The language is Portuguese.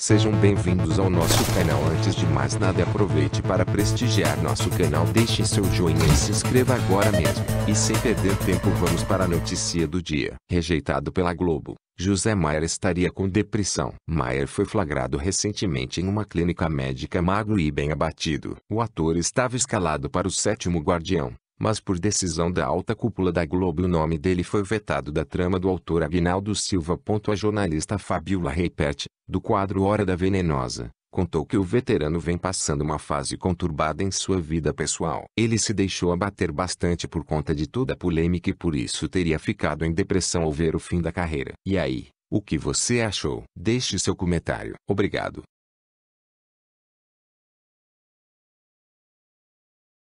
Sejam bem-vindos ao nosso canal. Antes de mais nada, aproveite para prestigiar nosso canal. Deixe seu joinha e se inscreva agora mesmo. E sem perder tempo, vamos para a notícia do dia. Rejeitado pela Globo, José Maier estaria com depressão. Maier foi flagrado recentemente em uma clínica médica magro e bem abatido. O ator estava escalado para o sétimo Guardião, mas por decisão da alta cúpula da Globo o nome dele foi vetado da trama do autor Aguinaldo Silva. A jornalista Fabiola Reipert, do quadro Hora da Venenosa, contou que o veterano vem passando uma fase conturbada em sua vida pessoal. Ele se deixou abater bastante por conta de toda a polêmica e por isso teria ficado em depressão ao ver o fim da carreira. E aí, o que você achou? Deixe seu comentário. Obrigado.